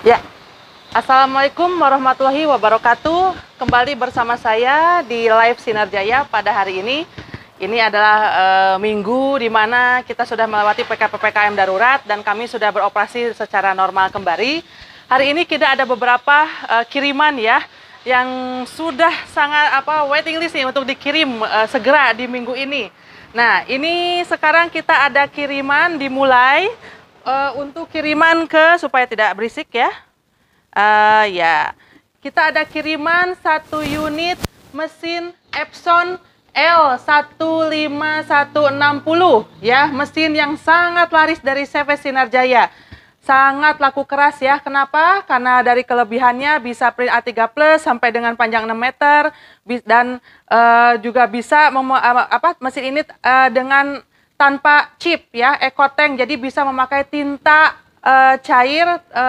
Ya, Assalamualaikum warahmatullahi wabarakatuh. Kembali bersama saya di Live Sinar Jaya pada hari ini. Ini adalah e, minggu di mana kita sudah melewati PKP PKPPKM darurat dan kami sudah beroperasi secara normal kembali. Hari ini kita ada beberapa e, kiriman ya yang sudah sangat apa waiting list nih untuk dikirim e, segera di minggu ini. Nah, ini sekarang kita ada kiriman dimulai uh, untuk kiriman ke supaya tidak berisik ya. Uh, ya, kita ada kiriman satu unit mesin Epson L15160 ya, mesin yang sangat laris dari CV Sinar Jaya. Sangat laku keras ya. Kenapa? Karena dari kelebihannya bisa print A3 plus sampai dengan panjang 6 meter dan uh, juga bisa apa mesin ini uh, dengan tanpa chip ya ekoteng jadi bisa memakai tinta e, cair e,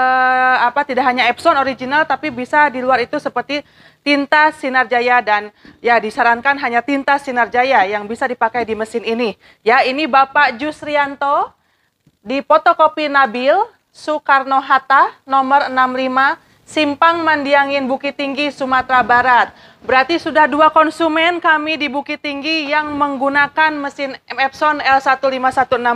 apa tidak hanya Epson original tapi bisa di luar itu seperti tinta Sinar Jaya dan ya disarankan hanya tinta Sinar Jaya yang bisa dipakai di mesin ini ya ini Bapak Jusrianto di fotokopi Nabil Soekarno Hatta nomor 65 Simpang Mandiangin Bukit Tinggi, Sumatera Barat. Berarti sudah dua konsumen kami di Bukit Tinggi yang menggunakan mesin Epson L15160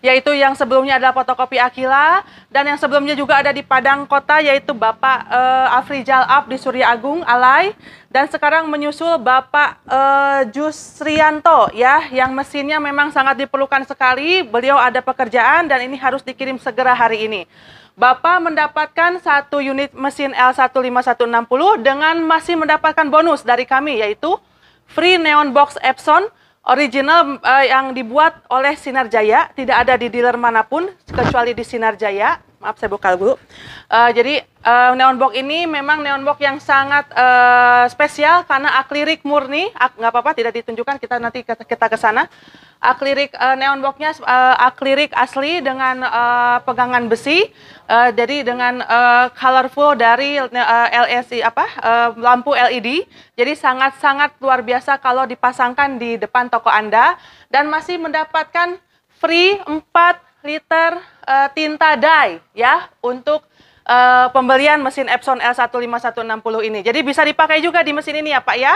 yaitu yang sebelumnya adalah fotokopi Akila dan yang sebelumnya juga ada di Padang Kota yaitu Bapak uh, eh, Afrijal Ab di Surya Agung Alai dan sekarang menyusul Bapak uh, Jusrianto ya yang mesinnya memang sangat diperlukan sekali beliau ada pekerjaan dan ini harus dikirim segera hari ini. Bapak mendapatkan satu unit mesin L15160 dengan masih mendapatkan bonus dari kami yaitu free neon box Epson original eh, yang dibuat oleh Sinar Jaya, tidak ada di dealer manapun kecuali di Sinar Jaya maaf saya buka dulu. Uh, jadi uh, neon box ini memang neon box yang sangat uh, spesial karena akrilik murni, nggak apa-apa tidak ditunjukkan kita nanti kita ke sana. Akrilik uh, neon boxnya uh, akrilik asli dengan uh, pegangan besi, uh, jadi dengan uh, colorful dari uh, LSI e apa uh, lampu LED, jadi sangat-sangat luar biasa kalau dipasangkan di depan toko anda dan masih mendapatkan free 4 liter uh, tinta dye ya untuk uh, pembelian mesin Epson L15160 ini. Jadi bisa dipakai juga di mesin ini ya Pak ya.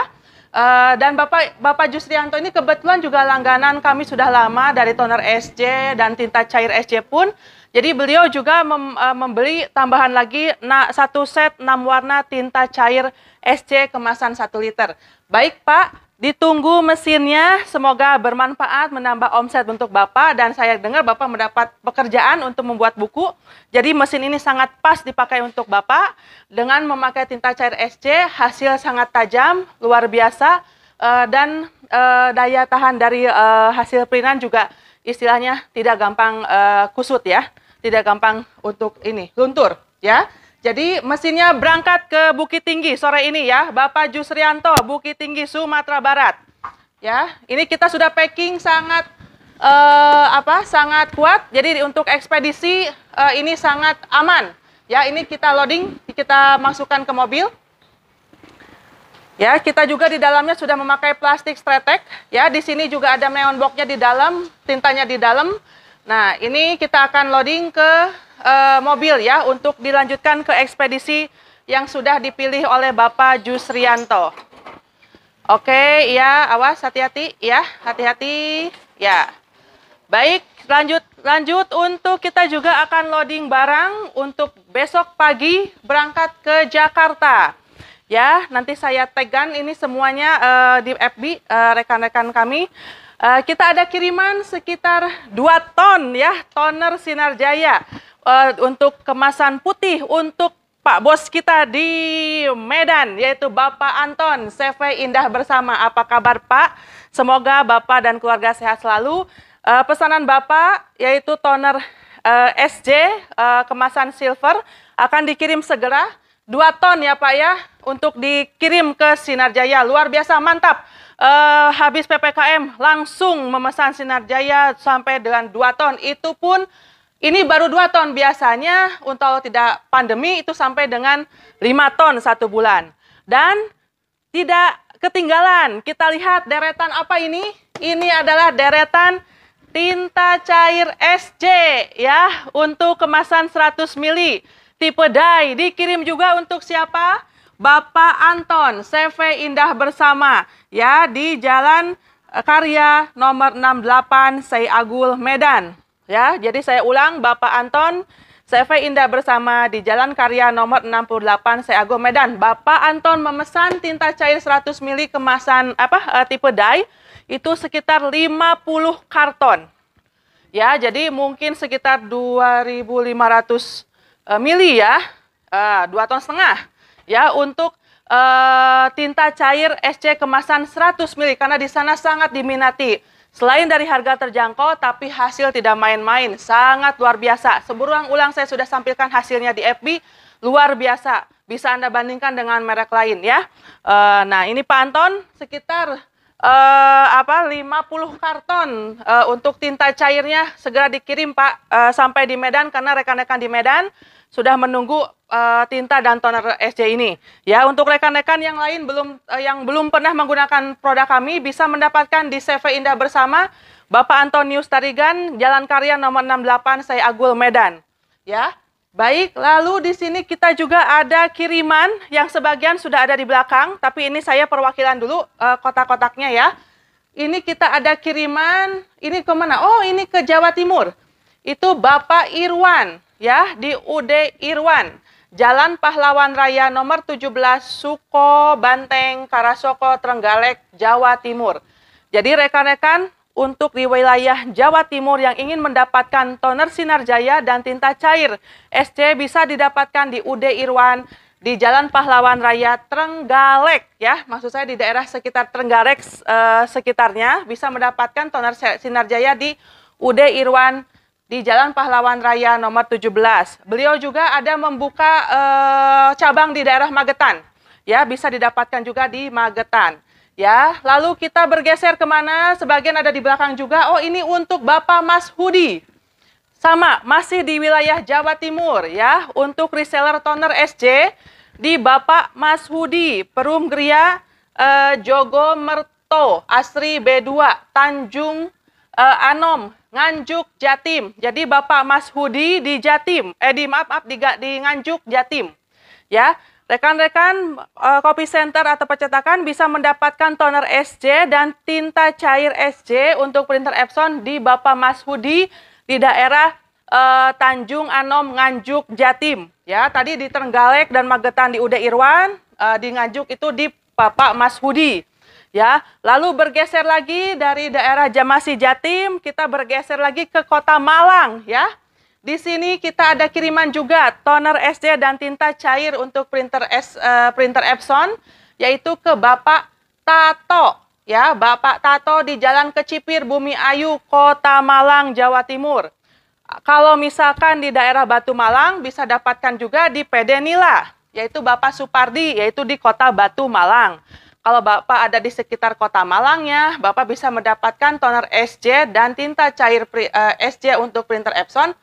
Uh, dan Bapak Bapak Justrianto ini kebetulan juga langganan kami sudah lama dari toner SC dan tinta cair SC pun. Jadi beliau juga mem, uh, membeli tambahan lagi na, satu set 6 warna tinta cair SC kemasan 1 liter. Baik Pak, Ditunggu mesinnya, semoga bermanfaat menambah omset untuk Bapak dan saya dengar Bapak mendapat pekerjaan untuk membuat buku. Jadi mesin ini sangat pas dipakai untuk Bapak dengan memakai tinta cair SC, hasil sangat tajam, luar biasa eh, dan eh, daya tahan dari eh, hasil printan juga istilahnya tidak gampang kusut ya, tidak gampang untuk ini luntur ya. Jadi mesinnya berangkat ke Bukit Tinggi sore ini ya, Bapak Jusrianto, Bukit Tinggi, Sumatera Barat. Ya, ini kita sudah packing sangat eh, apa? Sangat kuat. Jadi untuk ekspedisi eh, ini sangat aman. Ya, ini kita loading, kita masukkan ke mobil. Ya, kita juga di dalamnya sudah memakai plastik stretek. Ya, di sini juga ada neon boxnya di dalam, tintanya di dalam. Nah, ini kita akan loading ke uh, mobil ya untuk dilanjutkan ke ekspedisi yang sudah dipilih oleh Bapak Jusrianto. Oke, ya, awas hati-hati ya, hati-hati ya. Baik, lanjut lanjut untuk kita juga akan loading barang untuk besok pagi berangkat ke Jakarta. Ya, nanti saya tegan ini semuanya uh, di FB eh, rekan-rekan uh, kami. Uh, kita ada kiriman sekitar 2 ton ya, toner Sinar Jaya uh, untuk kemasan putih untuk Pak Bos kita di Medan, yaitu Bapak Anton, CV Indah Bersama. Apa kabar Pak? Semoga Bapak dan keluarga sehat selalu. Uh, pesanan Bapak yaitu toner uh, eh, SJ uh, kemasan silver akan dikirim segera. dua ton ya Pak ya untuk dikirim ke Sinar Jaya. Luar biasa mantap. Uh, habis PPKM langsung memesan Sinar Jaya sampai dengan dua ton. Itu pun ini baru 2 ton biasanya untuk tidak pandemi itu sampai dengan 5 ton satu bulan. Dan tidak ketinggalan, kita lihat deretan apa ini? Ini adalah deretan tinta cair SC ya untuk kemasan 100 mili tipe dai dikirim juga untuk siapa? Bapak Anton, CV Indah Bersama ya di Jalan Karya nomor 68 Sei Agul Medan. Ya, jadi saya ulang Bapak Anton, CV Indah bersama di Jalan Karya nomor 68 Seago Medan. Bapak Anton memesan tinta cair 100 mili kemasan apa uh, tipe Dai, itu sekitar 50 karton. Ya, jadi mungkin sekitar 2.500 uh, eh, mili ya. Uh, eh, 2 ton setengah ya untuk uh, tinta cair SC kemasan 100 mili karena di sana sangat diminati Selain dari harga terjangkau, tapi hasil tidak main-main, sangat luar biasa. Seberulang-ulang saya sudah sampaikan hasilnya di FB, luar biasa. Bisa Anda bandingkan dengan merek lain ya. E, nah, ini Pak Anton, sekitar e, apa 50 karton e, untuk tinta cairnya segera dikirim Pak e, sampai di Medan karena rekan-rekan di Medan sudah menunggu uh, tinta dan toner SC ini. Ya, untuk rekan-rekan yang lain belum uh, yang belum pernah menggunakan produk kami bisa mendapatkan di CV Indah Bersama Bapak Antonius Tarigan, Jalan Karya nomor 68, saya Agul Medan. Ya. Baik, lalu di sini kita juga ada kiriman yang sebagian sudah ada di belakang, tapi ini saya perwakilan dulu uh, kotak-kotaknya ya. Ini kita ada kiriman, ini kemana? Oh, ini ke Jawa Timur. Itu Bapak Irwan ya di UD Irwan, Jalan Pahlawan Raya nomor 17 Suko Banteng Karasoko Trenggalek Jawa Timur. Jadi rekan-rekan untuk di wilayah Jawa Timur yang ingin mendapatkan toner sinar jaya dan tinta cair SC bisa didapatkan di UD Irwan di Jalan Pahlawan Raya Trenggalek ya. Maksud saya di daerah sekitar Trenggalek eh, sekitarnya bisa mendapatkan toner sinar jaya di UD Irwan di Jalan Pahlawan Raya nomor 17. Beliau juga ada membuka e, cabang di daerah Magetan. Ya, bisa didapatkan juga di Magetan. Ya, lalu kita bergeser kemana? Sebagian ada di belakang juga. Oh, ini untuk Bapak Mas Hudi. Sama, masih di wilayah Jawa Timur ya. Untuk reseller toner SC di Bapak Mas Hudi, Perum Gria, e, eh, Jogo Merto, Asri B2, Tanjung eh, Anom, Nganjuk Jatim. Jadi Bapak Mas Hudi di Jatim, eh di maaf, maaf di, di Nganjuk Jatim. Ya, Rekan-rekan eh, kopi copy center atau percetakan bisa mendapatkan toner SJ dan tinta cair SJ untuk printer Epson di Bapak Mas Hudi di daerah uh, Tanjung Anom Nganjuk Jatim. Ya, tadi di Tenggalek dan Magetan di Ude Irwan, uh, di Nganjuk itu di Bapak Mas Hudi ya. Lalu bergeser lagi dari daerah Jamasi Jatim, kita bergeser lagi ke Kota Malang, ya. Di sini kita ada kiriman juga toner SD dan tinta cair untuk printer S, uh, printer Epson, yaitu ke Bapak Tato, ya, Bapak Tato di Jalan Kecipir Bumi Ayu, Kota Malang, Jawa Timur. Kalau misalkan di daerah Batu Malang bisa dapatkan juga di PD Nila, yaitu Bapak Supardi, yaitu di Kota Batu Malang. Kalau Bapak ada di sekitar kota Malangnya, Bapak bisa mendapatkan toner SJ dan tinta cair pri, eh, SJ untuk printer Epson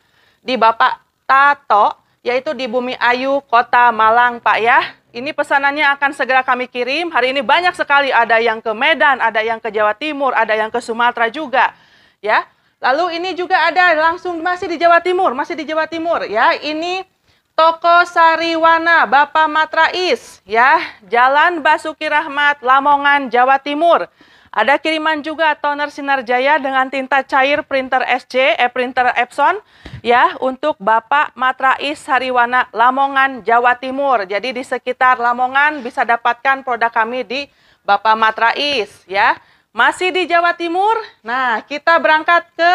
di Bapak Tato, yaitu di Bumi Ayu, Kota Malang, Pak ya. Ini pesanannya akan segera kami kirim. Hari ini banyak sekali, ada yang ke Medan, ada yang ke Jawa Timur, ada yang ke Sumatera juga, ya. Lalu ini juga ada langsung masih di Jawa Timur, masih di Jawa Timur, ya. Ini Toko Sariwana, Bapak Matrais, ya, Jalan Basuki Rahmat, Lamongan, Jawa Timur. Ada kiriman juga toner Sinar Jaya dengan tinta cair printer SC, eh, printer Epson, ya, untuk Bapak Matrais Sariwana, Lamongan, Jawa Timur. Jadi di sekitar Lamongan bisa dapatkan produk kami di Bapak Matrais, ya. Masih di Jawa Timur, nah kita berangkat ke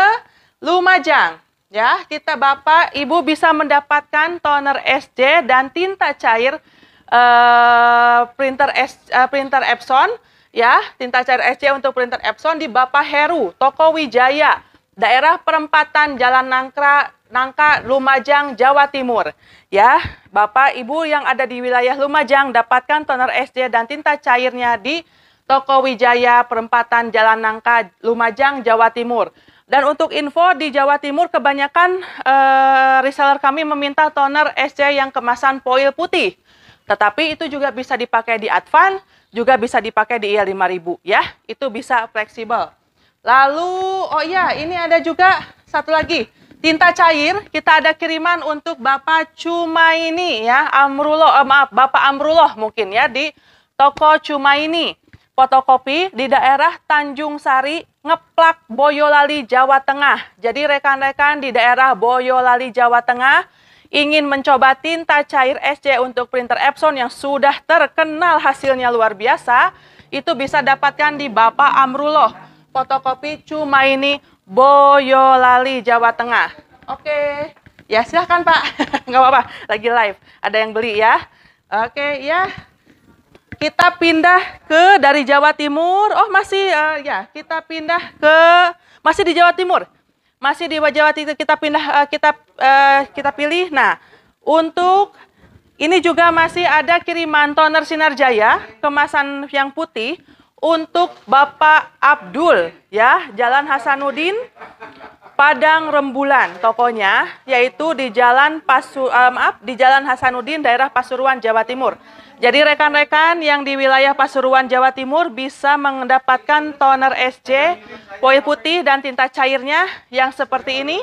Lumajang. Ya, kita Bapak, Ibu bisa mendapatkan toner SJ dan tinta cair uh, printer S, uh, printer Epson ya, tinta cair SC untuk printer Epson di Bapak Heru, Toko Wijaya, daerah perempatan Jalan Nangka, Nangka, Lumajang, Jawa Timur. Ya, Bapak Ibu yang ada di wilayah Lumajang dapatkan toner SC dan tinta cairnya di Toko Wijaya, perempatan Jalan Nangka, Lumajang, Jawa Timur. Dan untuk info di Jawa Timur kebanyakan eh, reseller kami meminta toner SC yang kemasan foil putih. Tetapi itu juga bisa dipakai di Advan, juga bisa dipakai di IL5000 ya. Itu bisa fleksibel. Lalu oh iya ini ada juga satu lagi tinta cair kita ada kiriman untuk Bapak cuma ini ya Amrullah eh, maaf Bapak Amrullah mungkin ya di toko cuma ini fotokopi di daerah Tanjung Sari, Ngeplak, Boyolali, Jawa Tengah. Jadi rekan-rekan di daerah Boyolali, Jawa Tengah ingin mencoba tinta cair SC untuk printer Epson yang sudah terkenal hasilnya luar biasa, itu bisa dapatkan di Bapak Amruloh. Fotokopi cuma ini Boyolali, Jawa Tengah. Oke, ya silahkan Pak. Nggak apa-apa, lagi live. Ada yang beli ya. Oke, ya kita pindah ke dari Jawa Timur. Oh, masih uh, ya, kita pindah ke masih di Jawa Timur. Masih di Jawa Timur kita pindah uh, kita uh, kita pilih. Nah, untuk ini juga masih ada kiriman toner Sinar Jaya kemasan yang putih untuk Bapak Abdul ya, Jalan Hasanuddin Padang Rembulan tokonya yaitu di Jalan Pasu uh, maaf di Jalan Hasanuddin daerah Pasuruan Jawa Timur. Jadi rekan-rekan yang di wilayah Pasuruan Jawa Timur bisa mendapatkan toner SC, poin putih dan tinta cairnya yang seperti ini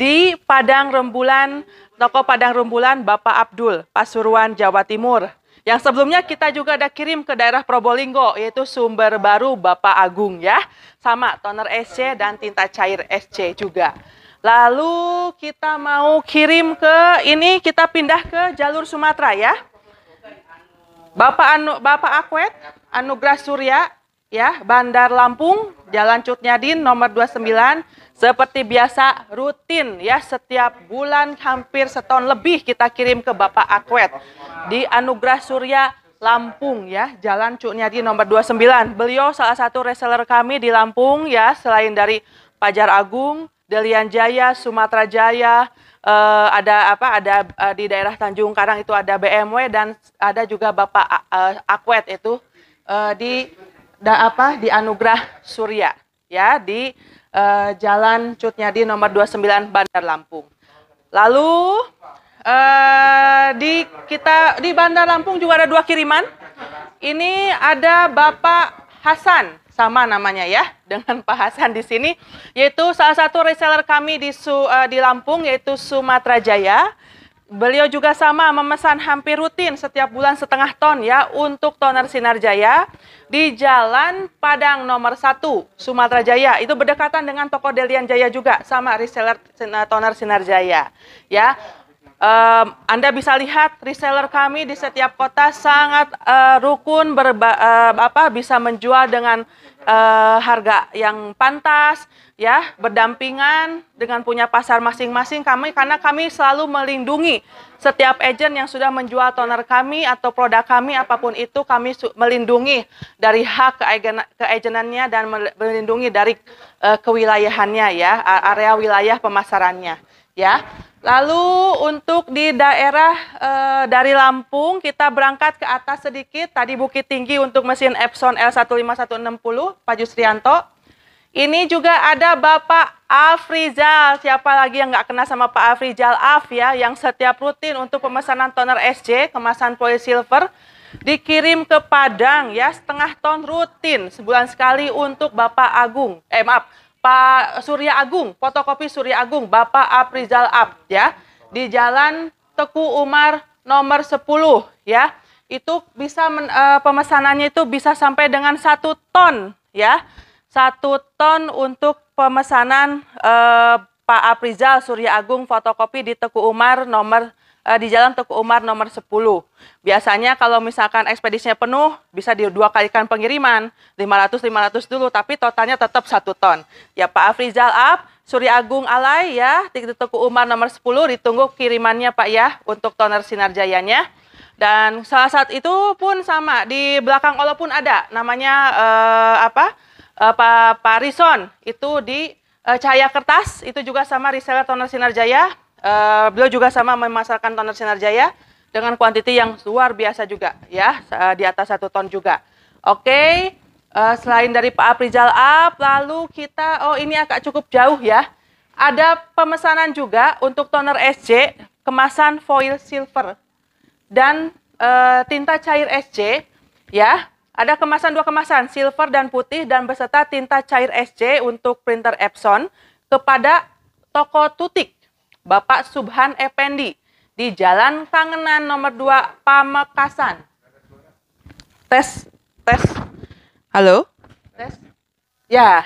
di Padang Rembulan, toko Padang Rembulan Bapak Abdul, Pasuruan Jawa Timur. Yang sebelumnya kita juga ada kirim ke daerah Probolinggo, yaitu sumber baru Bapak Agung ya. Sama toner SC dan tinta cair SC juga. Lalu kita mau kirim ke ini, kita pindah ke jalur Sumatera ya. Bapak Anu Bapak Akwet Anugrah Surya ya, Bandar Lampung, Jalan Cutnyadin nomor 29. Seperti biasa rutin ya setiap bulan hampir setahun lebih kita kirim ke Bapak Akwet di Anugrah Surya Lampung ya, Jalan Cutnyadin nomor 29. Beliau salah satu reseller kami di Lampung ya, selain dari Pajar Agung, Delian Jaya, Sumatera Jaya, uh, ada apa ada uh, di daerah Tanjung Karang itu ada BMW dan ada juga Bapak uh, Akwet itu uh, di da, apa di Anugrah Surya ya di uh, Jalan Cutnyadi nomor 29 Bandar Lampung. Lalu uh, di kita di Bandar Lampung juga ada dua kiriman. Ini ada Bapak Hasan sama namanya ya dengan Pak Hasan di sini yaitu salah satu reseller kami di Su, uh, di Lampung yaitu Sumatera Jaya. Beliau juga sama memesan hampir rutin setiap bulan setengah ton ya untuk toner Sinar Jaya di Jalan Padang nomor 1 Sumatera Jaya. Itu berdekatan dengan toko Delian Jaya juga sama reseller eh, toner Sinar Jaya ya um, Anda bisa lihat reseller kami di setiap kota sangat uh, rukun berba, uh, apa bisa menjual dengan uh, harga yang pantas ya berdampingan dengan punya pasar masing-masing kami karena kami selalu melindungi setiap agent yang sudah menjual toner kami atau produk kami apapun itu kami melindungi dari hak keagenannya dan melindungi dari uh, kewilayahannya ya area wilayah pemasarannya ya Lalu untuk di daerah e, dari Lampung kita berangkat ke atas sedikit tadi Bukit Tinggi untuk mesin Epson L15160 Pak Jusrianto. Ini juga ada Bapak Afrizal. Siapa lagi yang nggak kenal sama Pak Afrizal Af ya yang setiap rutin untuk pemesanan toner SC kemasan foil silver dikirim ke Padang ya setengah ton rutin sebulan sekali untuk Bapak Agung. Eh maaf, Pak Surya Agung, fotokopi Surya Agung, Bapak Aprizal Ab ya, di Jalan Teku Umar nomor 10 ya. Itu bisa men, e, pemesanannya itu bisa sampai dengan satu ton ya. Satu ton untuk pemesanan e, Pak Aprizal Surya Agung fotokopi di Teku Umar nomor uh, di Jalan Tuku Umar nomor 10. Biasanya kalau misalkan ekspedisinya penuh bisa di dua kalikan pengiriman, 500-500 dulu tapi totalnya tetap satu ton. Ya Pak Afrizal Ab, Surya Agung Alay ya, di Tuku Umar nomor 10 ditunggu kirimannya Pak ya untuk toner Sinar Jayanya. Dan salah saat itu pun sama di belakang Walaupun pun ada namanya uh, apa? Uh, Pak Parison itu di Cahaya Kertas itu juga sama reseller toner Sinar Jaya Uh, beliau juga sama memasarkan toner Sinar Jaya dengan kuantiti yang luar biasa juga ya uh, di atas satu ton juga. Oke, okay. uh, eh, selain dari Pak Aprijal Up, lalu kita oh ini agak cukup jauh ya. Ada pemesanan juga untuk toner SC kemasan foil silver dan e, tinta cair SC ya. Ada kemasan dua kemasan silver dan putih dan beserta tinta cair SC untuk printer Epson kepada toko Tutik Bapak Subhan Effendi di Jalan Kangenan nomor 2 Pamekasan. Tes tes. Halo? Tes. Ya.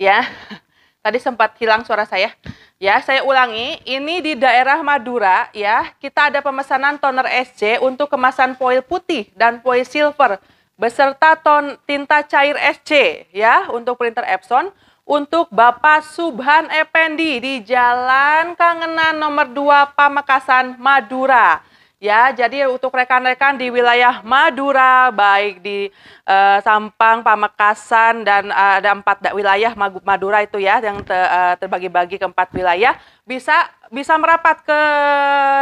Ya. Tadi sempat hilang suara saya. Ya, saya ulangi, ini di daerah Madura ya, kita ada pemesanan toner SC untuk kemasan foil putih dan foil silver beserta ton tinta cair SC ya untuk printer Epson untuk Bapak Subhan Effendi di Jalan Kangenan nomor 2 Pamekasan, Madura. Ya, jadi untuk rekan-rekan di wilayah Madura, baik di uh, Sampang, Pamekasan, dan uh, ada empat wilayah Madura itu ya, yang te, uh, terbagi-bagi ke empat wilayah, bisa bisa merapat ke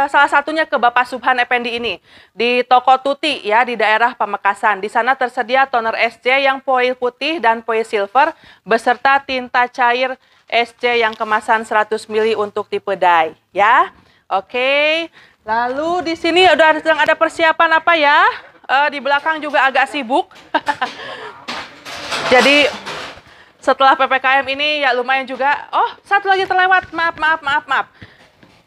salah satunya ke Bapak Subhan Effendi ini di Toko Tuti ya di daerah Pamekasan. Di sana tersedia toner SC yang foil putih dan foil silver beserta tinta cair SC yang kemasan 100 mili untuk tipe dye ya. Oke. Lalu di sini udah sedang ada persiapan apa ya? E, di belakang juga agak sibuk. Jadi setelah PPKM ini ya lumayan juga. Oh, satu lagi terlewat. Maaf, maaf, maaf, maaf.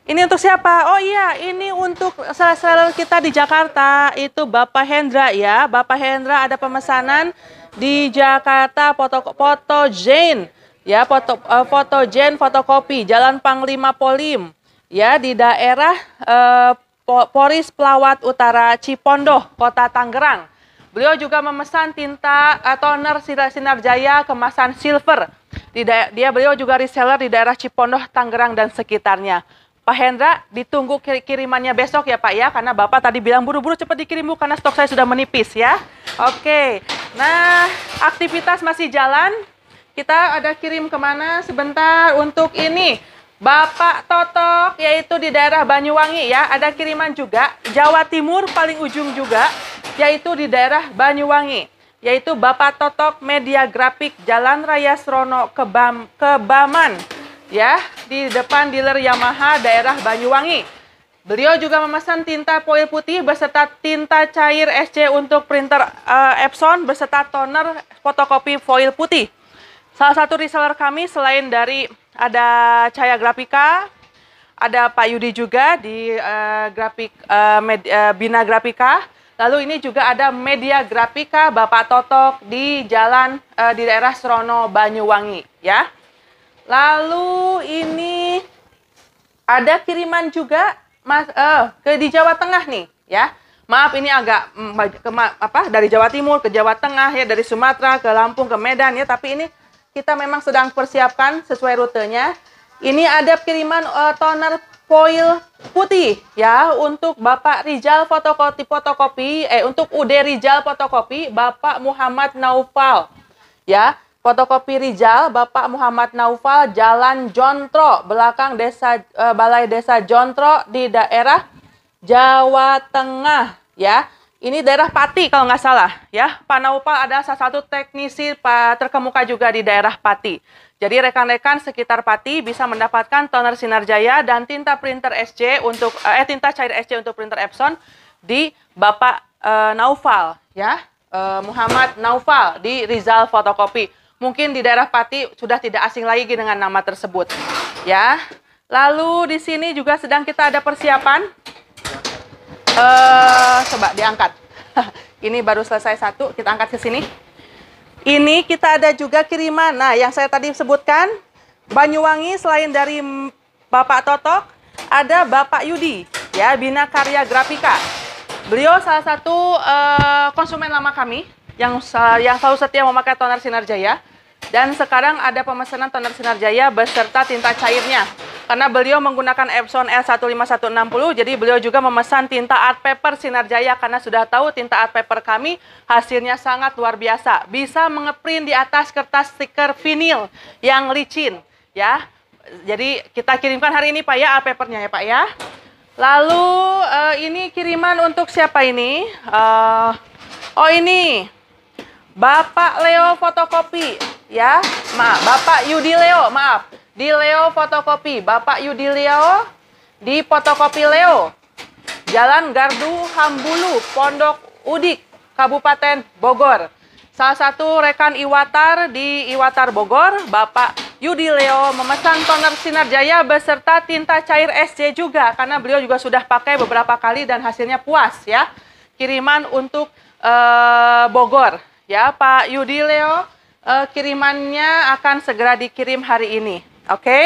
Ini untuk siapa? Oh iya, ini untuk seller-seller kita di Jakarta. Itu Bapak Hendra ya. Bapak Hendra ada pemesanan di Jakarta foto foto Jane ya foto uh, foto Jane fotokopi Jalan Panglima Polim ya di daerah uh, Poris Pelawat Utara Cipondoh, Kota Tangerang. Beliau juga memesan tinta uh, toner Sinar Jaya kemasan silver. Di dia beliau juga reseller di daerah Cipondoh, Tangerang dan sekitarnya. Pak Hendra, ditunggu kirimannya besok ya Pak ya, karena Bapak tadi bilang buru-buru cepat dikirim Bu, karena stok saya sudah menipis ya. Oke, nah aktivitas masih jalan. Kita ada kirim kemana sebentar untuk ini. Bapak Totok, yaitu di daerah Banyuwangi ya, ada kiriman juga. Jawa Timur paling ujung juga, yaitu di daerah Banyuwangi. Yaitu Bapak Totok Media Grafik Jalan Raya Srono Kebam, Kebaman ya di depan dealer Yamaha daerah Banyuwangi. Beliau juga memesan tinta foil putih beserta tinta cair SC untuk printer uh, Epson beserta toner fotokopi foil putih. Salah satu reseller kami selain dari ada Cahaya Grafika, ada Pak Yudi juga di uh, eh, grafik uh, eh, med, uh, Bina Grafika. Lalu ini juga ada Media Grafika Bapak Totok di jalan uh, di daerah Serono Banyuwangi ya. Lalu ini ada kiriman juga Mas uh, ke di Jawa Tengah nih, ya. Maaf ini agak mm, ke, apa dari Jawa Timur ke Jawa Tengah ya, dari Sumatera ke Lampung ke Medan ya, tapi ini kita memang sedang persiapkan sesuai rutenya. Ini ada kiriman uh, toner foil putih ya untuk Bapak Rizal fotokopi fotokopi eh untuk Ude Rizal fotokopi Bapak Muhammad Naufal ya Fotokopi Rizal, Bapak Muhammad Naufal, Jalan Jontro, belakang Desa eh, Balai Desa Jontro di daerah Jawa Tengah, ya. Ini daerah Pati kalau nggak salah, ya. Pak Naufal ada salah satu teknisi Pak terkemuka juga di daerah Pati. Jadi rekan-rekan sekitar Pati bisa mendapatkan toner Sinar Jaya dan tinta printer SC untuk eh tinta cair SC untuk printer Epson di Bapak eh, Naufal, ya. Eh, Muhammad Naufal di Rizal Fotokopi. Mungkin di daerah Pati sudah tidak asing lagi dengan nama tersebut. Ya. Lalu di sini juga sedang kita ada persiapan. Uh, coba diangkat. Ini baru selesai satu, kita angkat ke sini. Ini kita ada juga kiriman. Nah, yang saya tadi sebutkan, Banyuwangi selain dari Bapak Totok, ada Bapak Yudi, ya, Bina Karya Grafika. Beliau salah satu uh, konsumen lama kami yang uh, yang selalu setia memakai toner Sinar Jaya. Dan sekarang ada pemesanan toner Sinar Jaya beserta tinta cairnya. Karena beliau menggunakan Epson L15160, jadi beliau juga memesan tinta art paper Sinar Jaya karena sudah tahu tinta art paper kami hasilnya sangat luar biasa. Bisa mengeprint di atas kertas stiker vinil yang licin, ya. Jadi kita kirimkan hari ini Pak ya art papernya ya Pak ya. Lalu uh, ini kiriman untuk siapa ini? Uh, oh ini Bapak Leo fotokopi ya. Maaf, Bapak Yudi Leo, maaf. Di Leo fotokopi, Bapak Yudi Leo di fotokopi Leo. Jalan Gardu Hambulu, Pondok Udik, Kabupaten Bogor. Salah satu rekan Iwatar di Iwatar Bogor, Bapak Yudi Leo memesan toner Sinar Jaya beserta tinta cair SC juga karena beliau juga sudah pakai beberapa kali dan hasilnya puas ya. Kiriman untuk ee, eh, Bogor ya Pak Yudi Leo uh, kirimannya akan segera dikirim hari ini. Oke. Okay?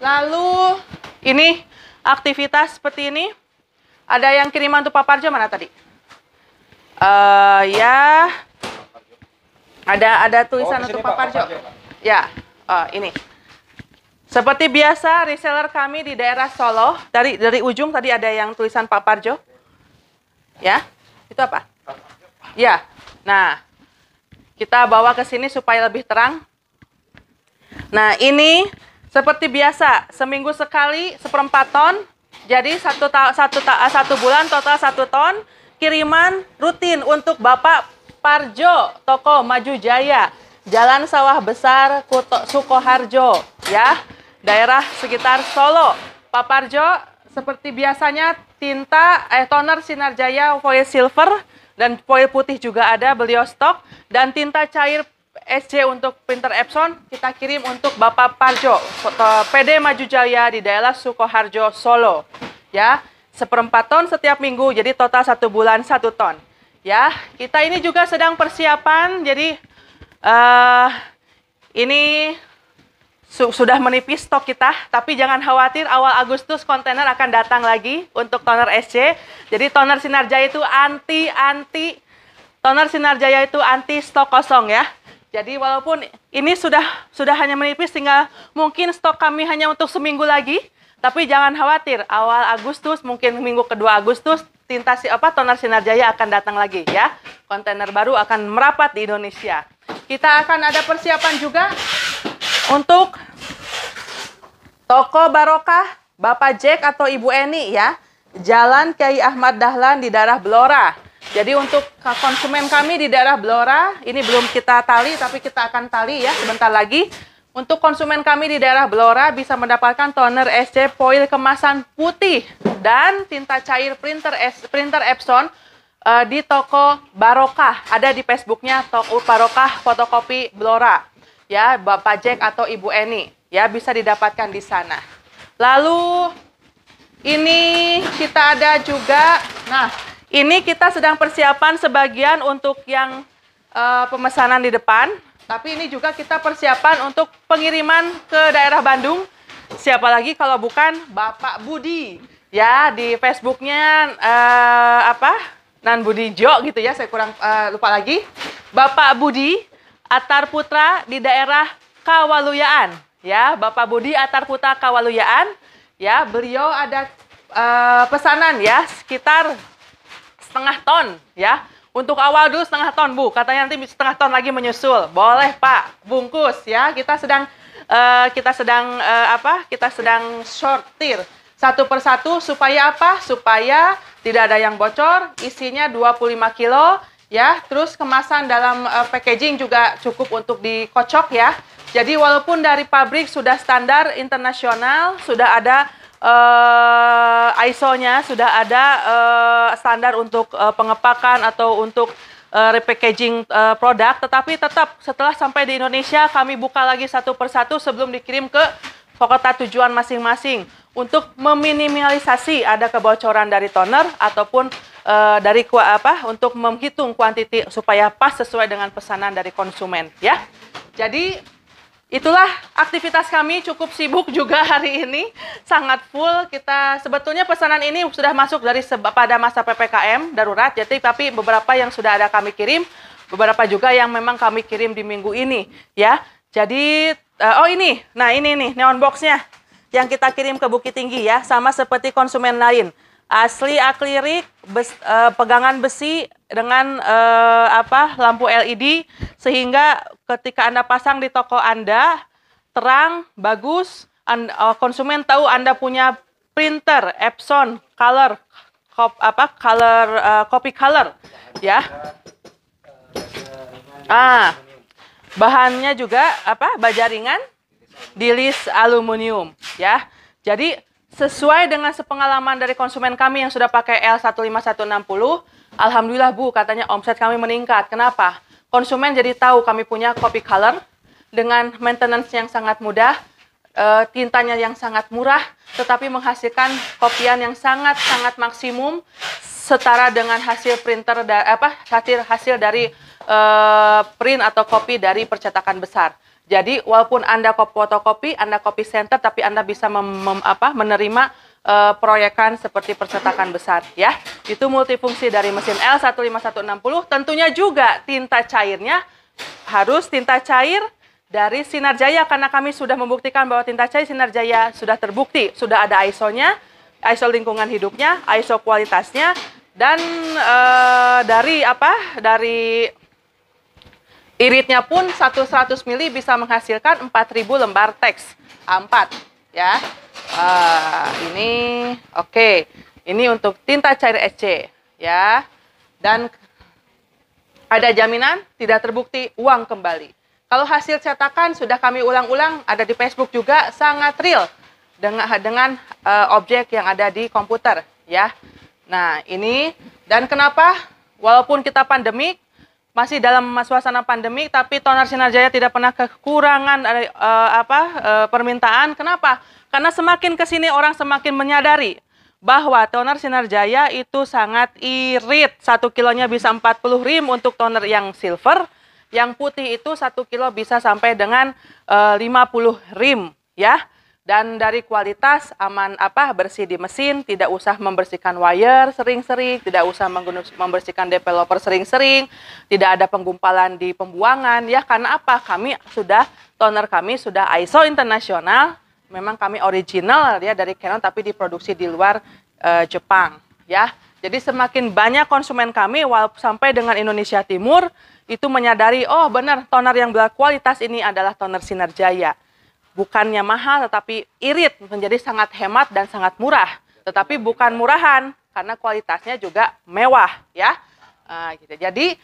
Lalu ini aktivitas seperti ini. Ada yang kiriman untuk Pak Parjo mana tadi? Uh, ya. Ada ada tulisan oh, untuk Pak Parjo. Ya, uh, ini. Seperti biasa, reseller kami di daerah Solo dari dari ujung tadi ada yang tulisan Pak Parjo. Ya, itu apa? Ya. Nah, kita bawa ke sini supaya lebih terang. Nah, ini seperti biasa, seminggu sekali seperempat ton. Jadi satu, ta satu, ta satu bulan total satu ton. Kiriman rutin untuk Bapak Parjo, Toko Maju Jaya, Jalan Sawah Besar, Kuto, Sukoharjo, ya, daerah sekitar Solo. Pak Parjo, seperti biasanya tinta eh toner Sinar Jaya Voice Silver dan foil putih juga ada beliau stok dan tinta cair SC untuk printer Epson kita kirim untuk Bapak Parjo PD Maju Jaya di daerah Sukoharjo Solo ya seperempat ton setiap minggu jadi total satu bulan satu ton ya kita ini juga sedang persiapan jadi uh, ini sudah menipis stok kita, tapi jangan khawatir awal Agustus kontainer akan datang lagi untuk toner SC. Jadi toner sinar jaya itu anti anti toner sinar jaya itu anti stok kosong ya. Jadi walaupun ini sudah sudah hanya menipis sehingga mungkin stok kami hanya untuk seminggu lagi, tapi jangan khawatir awal Agustus mungkin minggu kedua Agustus tinta si apa toner sinar jaya akan datang lagi ya. Kontainer baru akan merapat di Indonesia. Kita akan ada persiapan juga untuk toko barokah Bapak Jack atau Ibu Eni ya, Jalan Kiai Ahmad Dahlan di daerah Blora. Jadi untuk konsumen kami di daerah Blora, ini belum kita tali tapi kita akan tali ya sebentar lagi. Untuk konsumen kami di daerah Blora bisa mendapatkan toner SC foil kemasan putih dan tinta cair printer S, printer Epson uh, di toko Barokah. Ada di Facebooknya toko Barokah Fotokopi Blora ya Bapak Jack atau Ibu Eni ya bisa didapatkan di sana. Lalu ini kita ada juga nah ini kita sedang persiapan sebagian untuk yang uh, pemesanan di depan, tapi ini juga kita persiapan untuk pengiriman ke daerah Bandung. Siapa lagi kalau bukan Bapak Budi ya di Facebooknya uh, apa Nan Budi Jo gitu ya, saya kurang uh, lupa lagi. Bapak Budi Atar Putra di daerah Kawaluyaan ya Bapak Budi Atar Putra Kawaluyaan ya beliau ada uh, pesanan ya sekitar setengah ton ya untuk awal dulu setengah ton Bu katanya nanti setengah ton lagi menyusul boleh Pak bungkus ya kita sedang uh, kita sedang uh, apa kita sedang sortir satu persatu supaya apa supaya tidak ada yang bocor isinya 25 kilo ya. Terus kemasan dalam uh, packaging juga cukup untuk dikocok ya. Jadi walaupun dari pabrik sudah standar internasional, sudah ada uh, ISO-nya, sudah ada uh, standar untuk uh, pengepakan atau untuk uh, repackaging uh, produk, tetapi tetap setelah sampai di Indonesia kami buka lagi satu persatu sebelum dikirim ke kota tujuan masing-masing untuk meminimalisasi ada kebocoran dari toner ataupun e, dari apa untuk menghitung kuantiti supaya pas sesuai dengan pesanan dari konsumen ya. Jadi itulah aktivitas kami cukup sibuk juga hari ini sangat full kita sebetulnya pesanan ini sudah masuk dari pada masa PPKM darurat jadi tapi beberapa yang sudah ada kami kirim beberapa juga yang memang kami kirim di minggu ini ya. Jadi Uh, oh ini nah ini nih neon boxnya yang kita kirim ke Bukit Tinggi ya, sama seperti konsumen lain. Asli akrilik, bes, e, pegangan besi dengan e, apa lampu LED sehingga ketika Anda pasang di toko Anda terang, bagus, and, e, eh, konsumen tahu Anda punya printer Epson color kop, apa color uh, copy color ya. Ah. Bahannya juga apa? Baja ringan di list aluminium ya. Jadi sesuai dengan sepengalaman dari konsumen kami yang sudah pakai L15160, alhamdulillah Bu katanya omset kami meningkat. Kenapa? Konsumen jadi tahu kami punya copy color dengan maintenance yang sangat mudah, e, tintanya yang sangat murah, tetapi menghasilkan kopian yang sangat-sangat maksimum setara dengan hasil printer da, apa hasil hasil dari e, print atau kopi dari percetakan besar. Jadi walaupun Anda fotokopi, Anda copy center tapi Anda bisa mem, mem, apa, menerima e, proyekan seperti percetakan besar ya. Itu multifungsi dari mesin L15160. Tentunya juga tinta cairnya harus tinta cair dari Sinar Jaya karena kami sudah membuktikan bahwa tinta cair Sinar Jaya sudah terbukti, sudah ada ISO-nya, ISO lingkungan hidupnya, ISO kualitasnya dan e, dari apa? dari Iritnya pun satu 100 mili bisa menghasilkan 4000 lembar teks. A4 ya. Uh, ini oke. Okay. Ini untuk tinta cair SC ya. Dan ada jaminan tidak terbukti uang kembali. Kalau hasil cetakan sudah kami ulang-ulang ada di Facebook juga sangat real dengan dengan uh, objek yang ada di komputer ya. Nah, ini dan kenapa walaupun kita pandemik masih dalam suasana pandemi tapi toner Sinar Jaya tidak pernah kekurangan uh, apa uh, permintaan. Kenapa? Karena semakin ke sini orang semakin menyadari bahwa toner Sinar Jaya itu sangat irit. Satu kilonya bisa 40 rim untuk toner yang silver. Yang putih itu satu kilo bisa sampai dengan eh, uh, 50 rim. ya dan dari kualitas aman apa bersih di mesin tidak usah membersihkan wire sering-sering tidak usah membersihkan developer sering-sering tidak ada penggumpalan di pembuangan ya karena apa kami sudah toner kami sudah ISO internasional memang kami original ya dari Canon tapi diproduksi di luar e, Jepang ya jadi semakin banyak konsumen kami sampai dengan Indonesia Timur itu menyadari oh benar toner yang berkualitas ini adalah toner Sinar Jaya bukannya mahal tetapi irit menjadi sangat hemat dan sangat murah. Tetapi bukan murahan karena kualitasnya juga mewah ya. Nah, gitu. Jadi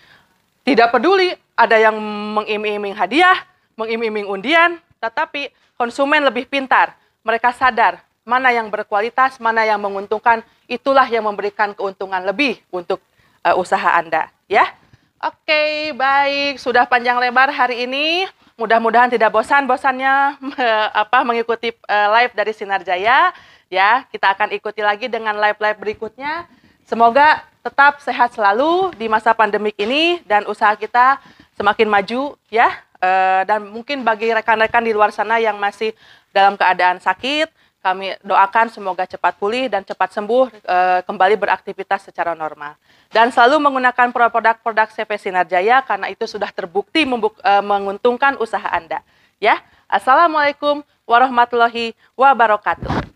tidak peduli ada yang mengiming-iming hadiah, mengiming-iming undian, tetapi konsumen lebih pintar. Mereka sadar mana yang berkualitas, mana yang menguntungkan, itulah yang memberikan keuntungan lebih untuk uh, usaha Anda ya. Oke, baik, sudah panjang lebar hari ini. Mudah-mudahan tidak bosan-bosannya apa mengikuti e, live dari Sinar Jaya ya. Kita akan ikuti lagi dengan live-live berikutnya. Semoga tetap sehat selalu di masa pandemik ini dan usaha kita semakin maju ya. E, dan mungkin bagi rekan-rekan di luar sana yang masih dalam keadaan sakit, kami doakan semoga cepat pulih dan cepat sembuh e, kembali beraktivitas secara normal. Dan selalu menggunakan produk-produk CP Sinar Jaya karena itu sudah terbukti membuk, e, menguntungkan usaha Anda. Ya, Assalamualaikum warahmatullahi wabarakatuh.